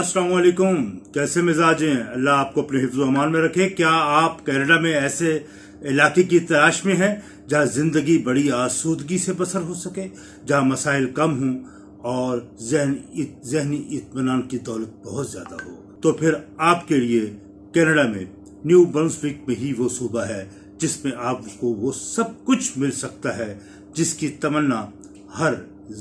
असलकुम कैसे मिजाज हैं अल्लाह आपको अपने हिफ्ज अमान में रखे क्या आप कैनेडा में ऐसे इलाके की तलाश में हैं जहां ज़िंदगी बड़ी आसूदगी से बसर हो सके जहां मसाइल कम हों और जहनी इतमान की दौलत बहुत ज़्यादा हो तो फिर आपके लिए कैनेडा में न्यू ब्रंसविक में ही वो सूबा है जिसमें आपको वो सब कुछ मिल सकता है जिसकी तमन्ना हर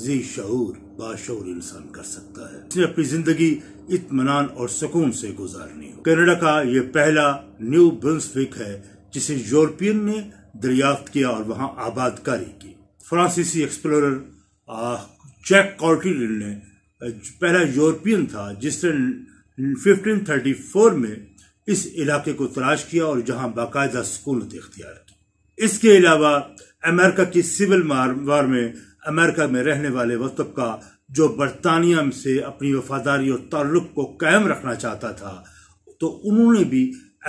जी शूर बाशूर इंसान कर सकता है जिसने अपनी जिंदगी इतमान और सुकून से गुजारनी हो कनाडा का ये पहला न्यू ब्रिंसविक है जिसे यूरोपियन ने दरियाफ्त किया और वहां आबादकारी की फ्रांसीसी एक्सप्लोरर जैक कॉर्टिल ने पहला यूरोपियन था जिसने 1534 में इस इलाके को तलाश किया और जहां बाकायदा सुकूनत इख्तियार की इसके अलावा अमेरिका की सिविल वार में अमेरिका में रहने वाले वतब का जो बरतानिया से अपनी वफादारी और ताल्लुक को कायम रखना चाहता था तो उन्होंने भी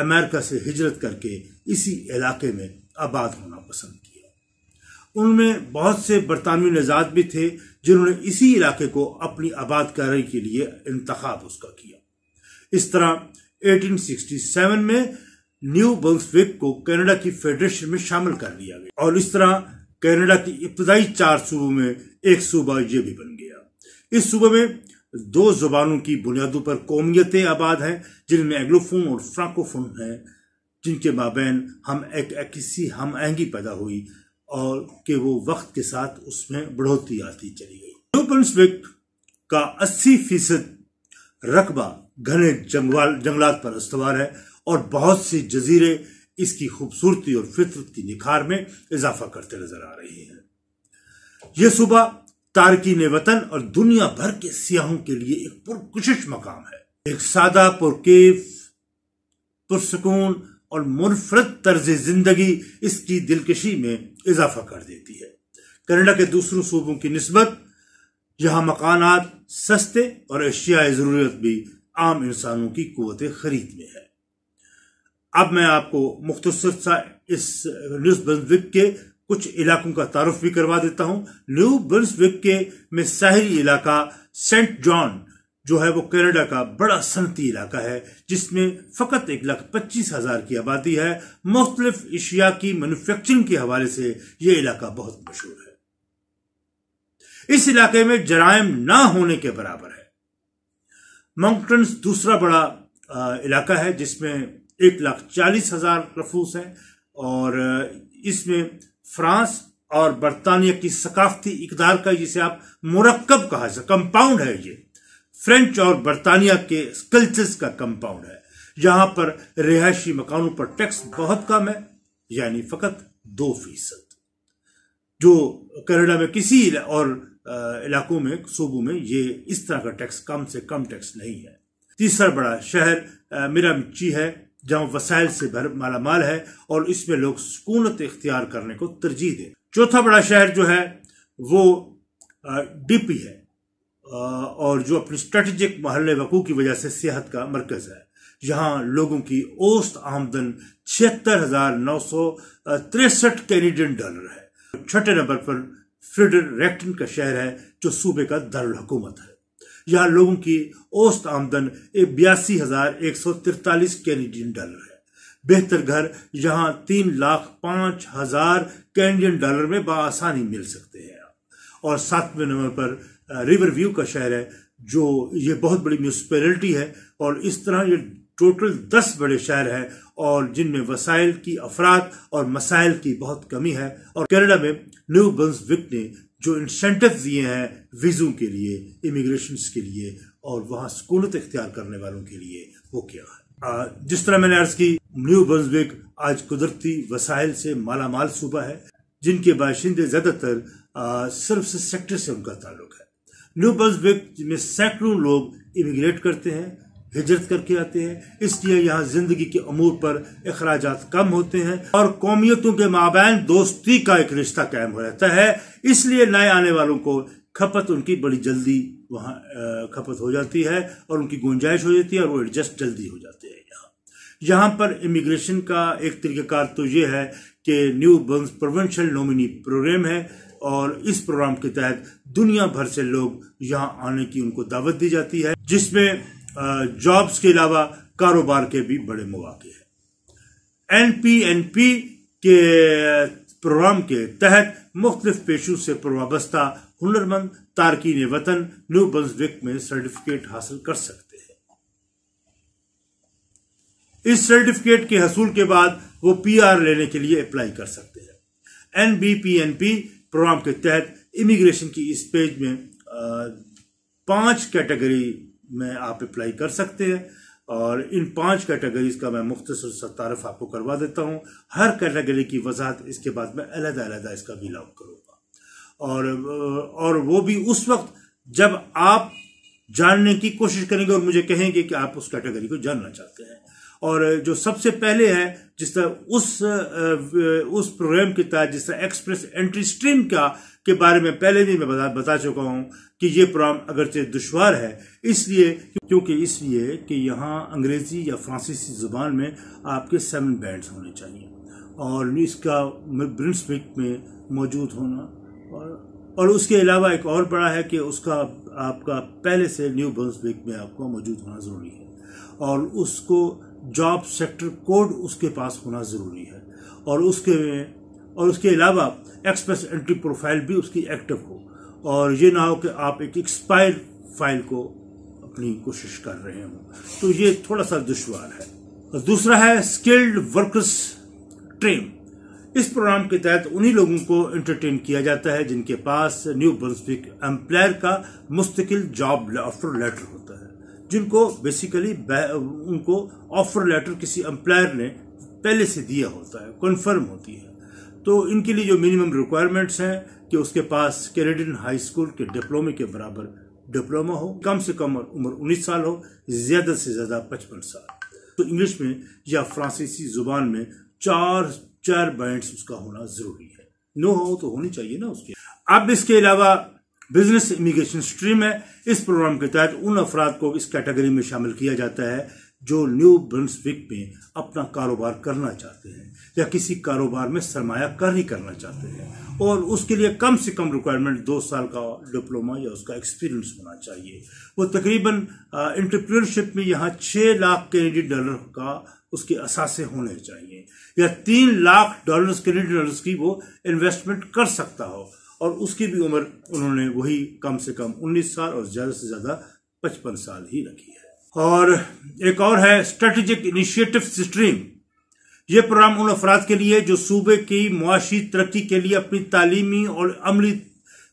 अमेरिका से हिजरत करके इसी इलाके में आबाद होना पसंद किया उनमें बहुत से बरतानवी नजात भी थे जिन्होंने इसी इलाके को अपनी आबाद करने के लिए इंतखब उसका किया इस तरह 1867 में न्यू बंसविक को कनाडा की फेडरेशन में शामिल कर लिया गया और इस तरह कनाडा के इब्तदाई चार सूबों में एक सूबा यह भी बन गया इस सूबे में दो जुबानों की बुनियादों पर कौमियतें आबाद हैं जिनमें एग्लोफोन और फ्रांकोफोन हैं जिनके माबेन हम एक किसी हम आहंगी पैदा हुई और कि वो वक्त के साथ उसमें बढ़ोतरी आती चली गई न्यू बंसविक का अस्सी फीसद रकबा घने जंगवाल जंगलात पर अस्तवार है और बहुत सी जजीरे इसकी खूबसूरती और फितरत की निखार में इजाफा करते नजर आ रही हैं यह सूबा तारकिन वतन और दुनिया भर के सियाहों के लिए एक पुरकशिश मकाम है एक सादा पुरकेफ पुरसकून और मुनफरद तर्ज जिंदगी इसकी दिलकशी में इजाफा कर देती है कनाडा के दूसरों सूबों की नस्बत यहाँ मकानात सस्ते और अशियाए ज़रूरत भी आम इंसानों की कुत ख़रीद में है अब मैं आपको मुख्तर सा इस न्यूज़ बंसविक के कुछ इलाकों का तारफ भी करवा देता हूँ न्यू बंसविक के में साहरी इलाका सेंट जॉन जो है वो कनाडा का बड़ा सनती इलाका है जिसमें फ़कत एक लाख पच्चीस हज़ार की आबादी है मुख्तलिफ एशिया की मैनुफेक्चरिंग के हवाले से ये इलाका बहुत मशहूर है इस इलाके में जरायम ना होने के बराबर है माउंटन्स दूसरा बड़ा इलाका है जिसमें एक लाख चालीस हजार रफूस हैं और इसमें फ्रांस और बरतानिया की सकाफती इकदार का जिसे आप मुरक्कब कहा जाए कंपाउंड है ये फ्रेंच और बरतानिया के कल्चर्स का कंपाउंड है जहां पर रिहायशी मकानों पर टैक्स बहुत कम है यानी फकत दो फीसद जो कनाडा में किसी और इलाकों में सूबों में ये इस तरह का टैक्स कम से कम टैक्स नहीं है तीसरा बड़ा शहर मेरा मिची है जहां वसाइल से भर माल है और इसमें लोग सुकूनत इख्तियार करने को तरजीह दें चौथा बड़ा शहर जो है वो डीपी है और जो अपनी स्ट्रेटजिक महल वकू की वजह से सेहत का मरकज है यहाँ लोगों की औसत आमदन छिहत्तर हजार नौ सौ तिरसठ कैनेडियन डॉलर है छठे नंबर पर फ्रेडरेक्टन का शहर है जो सूबे का दारकूमत है यहाँ लोगों की औसत आमदन बयासी हजार एक सौ तिरतालीस कैनेडियन डॉलर है बेहतर घर यहाँ तीन लाख पांच हजार कैनेडियन डॉलर में बआसानी मिल सकते हैं और सातवें नंबर पर रिवर व्यू का शहर है जो ये बहुत बड़ी म्यूनसिपैलिटी है और इस तरह ये टोटल दस बड़े शहर हैं और जिनमें वसाइल की अफराद और मसाइल की बहुत कमी है और कनाडा में न्यू बंसविक ने जो इंसेंटिव दिए हैं वीज़ों के लिए इमिग्रेशन के लिए और वहां सकूलत इख्तियार करने वालों के लिए वो क्या है जिस तरह मैंने अर्ज की न्यू बंसविक आज कुदरती वसाइल से मालामाल सूबा है जिनके बाशिंदे ज़्यादातर सिर्फ से सेक्टर से उनका ताल्लुक है न्यू बंसविक में सैकड़ों लोग इमिग्रेट करते हैं हिजरत करके आते हैं इसलिए यहाँ जिंदगी के अमूर पर अखराज कम होते हैं और कौमियतों के माबैन दोस्ती का एक रिश्ता कायम हो जाता है इसलिए नए आने वालों को खपत उनकी बड़ी जल्दी वहाँ खपत हो जाती है और उनकी गुंजाइश हो जाती है और वो एडजस्ट जल्दी हो जाते हैं यहाँ यहाँ पर इमिग्रेशन का एक तरीक़ाकार तो ये है कि new burn provincial nominee program है और इस प्रोग्राम के तहत दुनिया भर से लोग यहाँ आने की उनको दावत दी जाती है जिसमें जॉब्स के अलावा कारोबार के भी बड़े मौाक़े हैं एन पी एन पी के प्रोग्राम के तहत मुख्तफ पेशों से वाबस्ता हुनरमंद तारकिन वतन न्यू बंसविक में सर्टिफिकेट हासिल कर सकते हैं इस सर्टिफिकेट के हसूल के बाद वो पी आर लेने के लिए अप्लाई कर सकते हैं N B P N P program के तहत इमिग्रेशन की इस पेज में पांच कैटेगरी में आप अप्लाई कर सकते हैं और इन पांच कैटेगरीज का मैं मुख्तर तारफ आपको करवा देता हूँ हर कैटेगरी की वजाहत इसके बाद में अलहदा अलग इसका बिल आउट करूँगा और और वो भी उस वक्त जब आप जानने की कोशिश करेंगे और मुझे कहेंगे कि आप उस कैटेगरी को जानना चाहते हैं और जो सबसे पहले है जिस तरह उस उस प्रोग्राम के तहत जिस तरह एक्सप्रेस एंट्री स्ट्रीम का के बारे में पहले भी मैं बता बता चुका हूं कि ये प्रोग्राम अगरचे दुशवार है इसलिए क्योंकि इसलिए कि यहाँ अंग्रेज़ी या फ्रांसीसी ज़ुबान में आपके सेवन बैंड्स होने चाहिए और इसका ब्रिंसविक में मौजूद होना और और उसके अलावा एक और बड़ा है कि उसका आपका पहले से न्यू ब्रिंसविक में आपका मौजूद होना ज़रूरी है और उसको जॉब सेक्टर कोड उसके पास होना ज़रूरी है और उसके और उसके अलावा एक्सप्रेस एंट्री प्रोफाइल भी उसकी एक्टिव हो और ये ना हो कि आप एक एक्सपायर फाइल को अपनी कोशिश कर रहे हो तो ये थोड़ा सा दुशवार है और दूसरा है स्किल्ड वर्कर्स ट्रेन इस प्रोग्राम के तहत उन्हीं लोगों को एंटरटेन किया जाता है जिनके पास न्यू ब्रंसविक एम्प्लायर का मुस्तकिल जॉब ऑफर लेटर होता है जिनको बेसिकली उनको ऑफर लेटर किसी एम्प्लायर ने पहले से दिया होता है कन्फर्म होती है तो इनके लिए जो मिनिमम रिक्वायरमेंट्स हैं कि उसके पास कैरेडिन हाई स्कूल के डिप्लोमे के बराबर डिप्लोमा हो कम से कम उम्र उन्नीस साल हो ज़्यादा से ज़्यादा पचपन साल तो इंग्लिश में या फ्रांसीसी जुबान में चार चार बैंड उसका होना ज़रूरी है नो हो तो होनी चाहिए ना उसके अब इसके अलावा बिजनेस इमिग्रेशन स्ट्रीम है इस प्रोग्राम के तहत उन अफराद को इस कैटेगरी में शामिल किया जाता है जो न्यू ब्रंसविक में अपना कारोबार करना चाहते हैं या किसी कारोबार में सरमायाकारी करना चाहते हैं और उसके लिए कम से कम रिक्वायरमेंट दो साल का डिप्लोमा या उसका एक्सपीरियंस होना चाहिए वो तकरीबन इंटरप्रीनरशिप में यहाँ छः लाख कैनेडियन डॉलर का उसके असासे होने चाहिए या तीन लाख डॉलर्स कैनेडियन डॉलर्स की वो इन्वेस्टमेंट कर सकता हो और उसकी भी उम्र उन्होंने वही कम से कम उन्नीस साल और ज़्यादा से ज़्यादा पचपन साल ही रखी है और एक और है स्ट्रेटेजिक इनिशिएटिव स्ट्रीम ये प्रोग्राम उन अफराद के लिए जो सूबे की मुआशी तरक्की के लिए अपनी तालीमी और अमली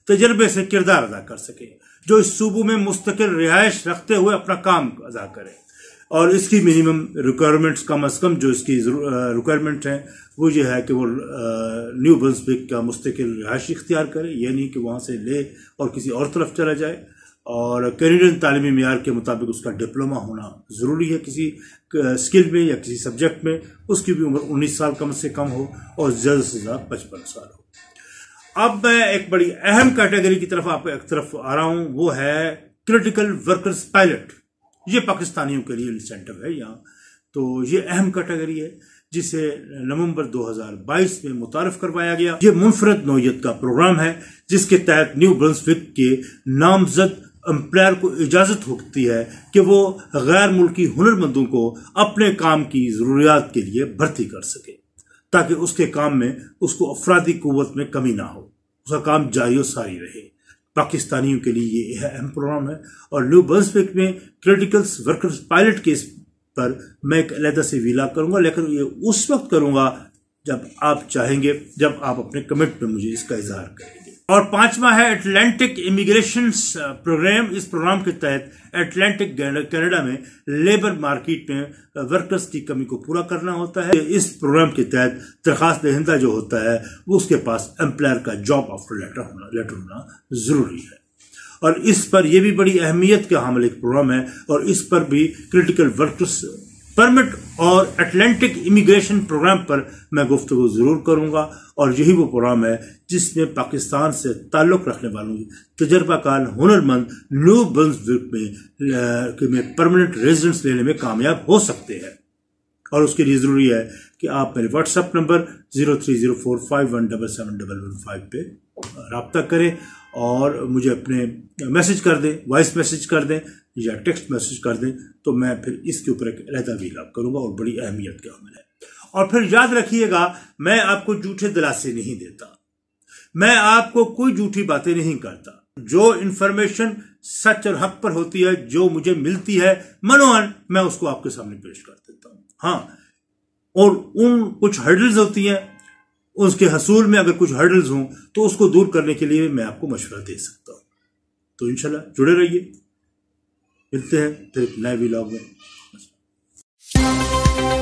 तजर्बे से किरदार अदा कर सके जो इस सूबों में मुस्तकिल रिहायश रखते हुए अपना काम अदा करें और इसकी मिनिमम रिक्वायरमेंट्स कम अज़ कम जो इसकी रिक्वायरमेंट हैं वो ये है कि वो न्यू बंसबिक का मुस्तकिल रिहाइश इख्तियार करे यानी कि वहाँ से ले और किसी और तरफ चला जाए और कैनेडियन तालीमी मैार के मुताबिक उसका डिप्लोमा होना ज़रूरी है किसी स्किल में या किसी सब्जेक्ट में उसकी भी उम्र 19 साल कम से कम हो और ज़्यादा से ज़्यादा पचपन साल हो अब मैं एक बड़ी अहम कैटेगरी की तरफ आप एक तरफ आ रहा हूँ वो है क्रिटिकल वर्कर्स पायलट ये पाकिस्तानियों के लिए सेंटर है यहाँ तो ये अहम कैटेगरी है जिसे नवंबर 2022 में मुतारफ करवाया गया ये मुनफरद नोयत का प्रोग्राम है जिसके तहत न्यू ब्रंसविक के नामजद एम्प्लॉयर को इजाज़त होती है कि वो गैर मुल्की हुनरमंदों को अपने काम की ज़रूरियात के लिए भर्ती कर सके ताकि उसके काम में उसको अफराधी क़वत में कमी ना हो उसका काम जारी सारी रहे पाकिस्तानियों के लिए ये यह अहम प्रोग्राम है और न्यू बर्सविक में क्रिटिकल्स वर्कर्स पायलट केस पर मैं एक अलहदा से वीला करूँगा लेकिन ये उस वक्त करूँगा जब आप चाहेंगे जब आप अपने कमेंट में मुझे इसका इजहार करें और पांचवा है एटलांटिक इमिग्रेशन प्रोग्राम इस प्रोग्राम के तहत एटलांटिक कनाडा में लेबर मार्केट में वर्कर्स uh, की कमी को पूरा करना होता है इस प्रोग्राम के तहत दरखास्त दहिंदा जो होता है वो उसके पास एम्प्लॉयर का जॉब ऑफर लेटर होना लेटर होना जरूरी है और इस पर यह भी बड़ी अहमियत का हमल एक प्रोग्राम है और इस पर भी क्रिटिकल वर्कर्स परमिट और अटलांटिक इमिग्रेशन प्रोग्राम पर मैं गुफ्तु ज़रूर करूंगा और यही वो प्रोग्राम है जिसमें पाकिस्तान से ताल्लुक़ रखने वालों की तजर्बाकार हुनरमंद न्यू बंसविक में में परमानेंट रेजिडेंस लेने में कामयाब हो सकते हैं और उसके लिए ज़रूरी है कि आप मेरे WhatsApp number zero three zero four five one double seven double one five पर रबता करें और मुझे अपने मैसेज कर दें वॉइस मैसेज कर दें या टेक्स्ट मैसेज कर दें तो मैं फिर इसके ऊपर एक रहता भी लाभ करूंगा और बड़ी अहमियत का हमल है और फिर याद रखिएगा मैं आपको झूठे दिलासे नहीं देता मैं आपको कोई झूठी बातें नहीं करता जो इंफॉर्मेशन सच और हक पर होती है जो मुझे मिलती है मनोहन मैं उसको आपके सामने पेश कर देता हूं हाँ और उन कुछ हर्डल्स होती हैं उसके हसूल में अगर कुछ हर्डल्स हों तो उसको दूर करने के लिए मैं आपको मशवरा दे सकता हूँ तो इंशाल्लाह जुड़े रहिए मिलते हैं फिर नए वीलॉग में